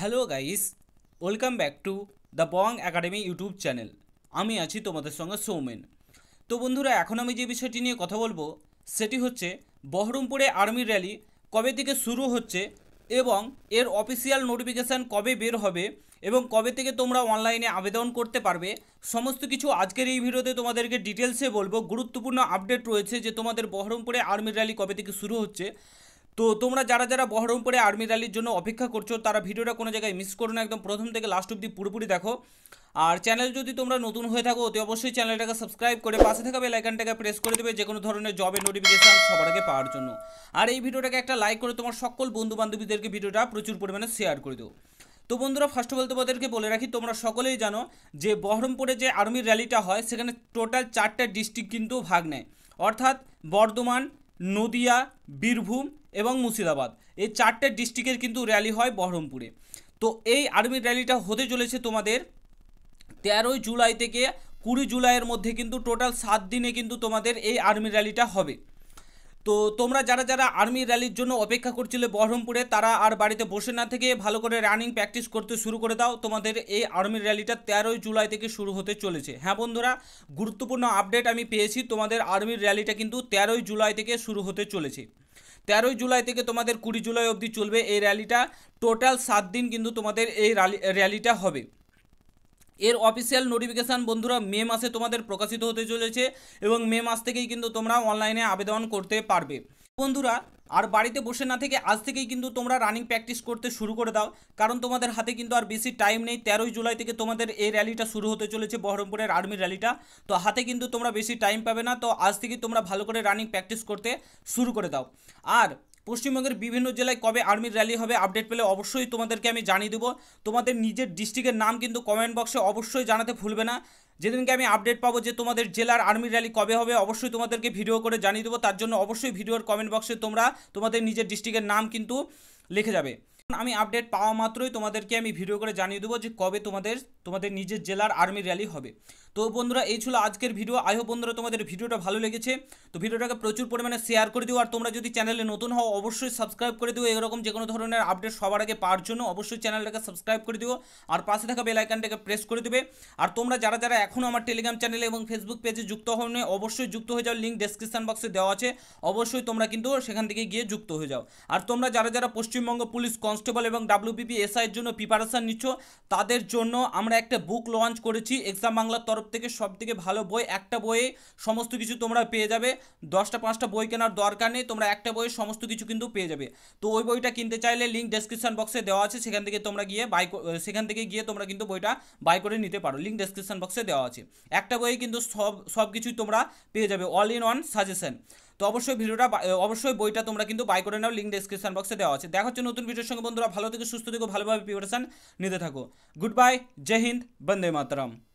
hello guys welcome back to the Bong academy YouTube channel আমি আছি তোমাদের সঙ্গে সৌমেন তো বন্ধুরা এখন আমি যে বিষয়টি নিয়ে কথা বলবো সেটি হচ্ছে বহরমপুরে আর্মি র্যালি কবে থেকে শুরু হচ্ছে এবং এর অফিসিয়াল নোটিফিকেশান কবে বের হবে এবং কবে থেকে তোমরা অনলাইনে আবেদন করতে পারবে সমস্ত কিছু আজকের এই ভিডিওতে তোমাদেরকে ডিটেলসে বলবো গুরুত্বপূর্ণ আপডেট রয়েছে যে তোমাদের বহরমপুরে আর্মি র্যালি কবে থেকে শুরু হচ্ছে তো তোমরা যারা যারা বহরমপুরে আর্মি র্যালির জন্য অপেক্ষা করছো তারা ভিডিওটা কোনো জায়গায় মিস করো না একদম প্রথম থেকে লাস্ট অব্দি পুরোপুরি দেখো আর চ্যানেল যদি তোমরা নতুন হয়ে থাকো অতি অবশ্যই চ্যানেলটাকে সাবস্ক্রাইব করে পাশে থাকা বেল আইকনটাকে প্রেস করে দেবে যে কোনো ধরনের জবের নোটিফিকেশান সবার আগে পাওয়ার জন্য আর এই ভিডিওটাকে একটা লাইক করে তোমার সকল বন্ধু বান্ধবীদেরকে ভিডিওটা প্রচুর পরিমাণে শেয়ার করে দেবো তো বন্ধুরা ফার্স্ট অফ অল তোমাদেরকে বলে রাখি তোমরা সকলেই জানো যে বহরমপুরে যে আর্মি র্যালিটা হয় সেখানে টোটাল চারটা ডিস্ট্রিক্ট কিন্তু ভাগ নেয় অর্থাৎ বর্ধমান নদিয়া বীরভূম এবং মুর্শিদাবাদ এই চারটে ডিস্ট্রিক্টের কিন্তু র্যালি হয় বহরমপুরে তো এই আর্মি র্যালিটা হতে চলেছে তোমাদের তেরোই জুলাই থেকে কুড়ি জুলাইয়ের মধ্যে কিন্তু টোটাল সাত দিনে কিন্তু তোমাদের এই আর্মি র্যালিটা হবে তো তোমরা যারা যারা আর্মি র্যালির জন্য অপেক্ষা করছিলে বহরমপুরে তারা আর বাড়িতে বসে না থেকে ভালো করে রানিং প্র্যাকটিস করতে শুরু করে দাও তোমাদের এই আর্মি র্যালিটা তেরোই জুলাই থেকে শুরু হতে চলেছে হ্যাঁ বন্ধুরা গুরুত্বপূর্ণ আপডেট আমি পেয়েছি তোমাদের আর্মির র্যালিটা কিন্তু তেরোই জুলাই থেকে শুরু হতে চলেছে তেরোই জুলাই থেকে তোমাদের কুড়ি জুলাই অবধি চলবে এই র্যালিটা টোটাল সাত দিন কিন্তু তোমাদের এই র্যালিটা হবে এর অফিসিয়াল নোটিফিকেশান বন্ধুরা মে মাসে তোমাদের প্রকাশিত হতে চলেছে এবং মে মাস থেকেই কিন্তু তোমরা অনলাইনে আবেদন করতে পারবে বন্ধুরা আর বাড়িতে বসে না থেকে আজ থেকেই কিন্তু তোমরা রানিং প্র্যাকটিস করতে শুরু করে দাও কারণ তোমাদের হাতে কিন্তু আর বেশি টাইম নেই তেরোই জুলাই থেকে তোমাদের এই র্যালিটা শুরু হতে চলেছে বহরমপুরের আর্মি র্যালিটা তো হাতে কিন্তু তোমরা বেশি টাইম পাবে না তো আজ থেকে তোমরা ভালো করে রানিং প্র্যাকটিস করতে শুরু করে দাও আর পশ্চিমবঙ্গের বিভিন্ন জেলায় কবে আর্মির র্যালি হবে আপডেট পেলে অবশ্যই তোমাদেরকে আমি জানিয়ে দেবো তোমাদের নিজের ডিস্ট্রিক্টের নাম কিন্তু কমেন্ট বক্সে অবশ্যই জানাতে ভুলবে না যেদিনকে আমি আপডেট পাবো যে তোমাদের জেলার আর্মি র্যালি কবে হবে অবশ্যই তোমাদেরকে ভিডিও করে জানিয়ে দেবো তার জন্য অবশ্যই ভিডিওর কমেন্ট বক্সে তোমরা তোমাদের নিজের ডিস্ট্রিক্টের নাম কিন্তু লিখে যাবে আমি আপডেট পাওয়া মাত্রই তোমাদেরকে আমি ভিডিও করে জানিয়ে দেবো যে কবে তোমাদের তোমাদের নিজের জেলার আর্মি র্যালি হবে তো বন্ধুরা এই ছিল আজকের ভিডিও আই হোপ বন্ধুরা তোমাদের ভিডিওটা ভালো লেগেছে তো ভিডিওটাকে প্রচুর পরিমাণে শেয়ার করে দিও আর তোমরা যদি চ্যানেলে নতুন হও অবশ্যই সাবস্ক্রাইব করে দিও এরকম যে কোনো ধরনের আপডেট সবার আগে পাওয়ার জন্য অবশ্যই চ্যানেলটাকে সাবস্ক্রাইব করে দিও আর পাশে থাকা বেল প্রেস করে দেবে আর তোমরা যারা যারা এখনও আমার টেলিগ্রাম চ্যানেলে এবং ফেসবুক পেজে যুক্ত হও অবশ্যই যুক্ত হয়ে যাও লিঙ্ক ডেসক্রিপশান বক্সে দেওয়া আছে অবশ্যই তোমরা কিন্তু সেখান থেকে গিয়ে যুক্ত হয়ে যাও আর তোমরা যারা যারা পশ্চিমবঙ্গ পুলিশ কনস্ট কনস্টেবল এবং ডাব্লিউবিপি এসআইয়ের জন্য প্রিপারেশান নিচ্ছ তাদের জন্য আমরা একটা বুক লঞ্চ করেছি এক্সাম বাংলার তরফ থেকে সব থেকে ভালো বই একটা বইয়ে সমস্ত কিছু তোমরা পেয়ে যাবে দশটা পাঁচটা বই কেনার দরকার নেই তোমরা একটা বইয়ে সমস্ত কিছু কিন্তু পেয়ে যাবে তো ওই বইটা কিনতে চাইলে লিঙ্ক ডেসক্রিপশান বক্সে দেওয়া আছে সেখান থেকে তোমরা গিয়ে বাই সেখান থেকে গিয়ে তোমরা কিন্তু বইটা বাই করে নিতে পারো লিঙ্ক ডেসক্রিপশান বক্সে দেওয়া আছে একটা বইয়ে কিন্তু সব সব কিছুই তোমরা পেয়ে যাবে অল ইন ওয়ান সাজেশন তো অবশ্যই ভিডিওটা অবশ্যই বইটা তোমরা কিন্তু বাই করে নাও লিংক डिस्क्रिप्शन বক্সে দেওয়া আছে দেখো তো নতুন ভিডিওর সঙ্গে বন্ধুরা ভালো থেকে সুস্থ থেকে ভালোভাবে प्रिपरेशन নিতে থাকো গুডবাই জয় হিন্দ वंदे मातरम